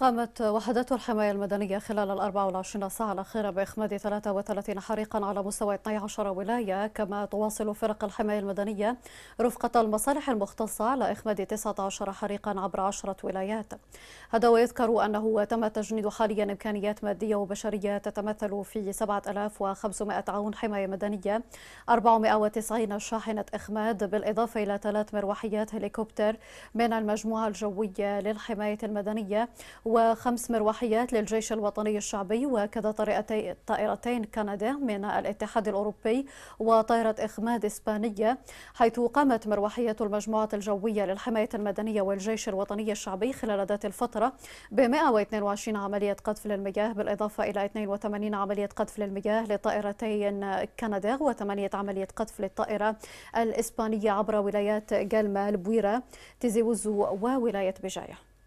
قامت وحدات الحماية المدنية خلال ال 24 ساعة الأخيرة بإخماد 33 حريقا على مستوى 12 ولاية كما تواصل فرق الحماية المدنية رفقة المصالح المختصة على إخماد 19 حريقا عبر 10 ولايات هذا ويذكر أنه تم تجنيد حاليا إمكانيات مادية وبشرية تتمثل في 7500 عون حماية مدنية 490 شاحنة إخماد بالإضافة إلى ثلاث مروحيات هليكوبتر من المجموعة الجوية للحماية المدنية وخمس مروحيات للجيش الوطني الشعبي وكذا طائرتين كندا من الاتحاد الأوروبي وطائرة إخماد إسبانية حيث قامت مروحية المجموعة الجوية للحماية المدنية والجيش الوطني الشعبي خلال ذات الفترة ب 122 عملية قذف للمياه بالإضافة إلى 82 عملية قذف للمياه لطائرتين كندا وثمانية عملية قذف للطائرة الإسبانية عبر ولايات جالما البويرة تيزيوزو وولاية بجايه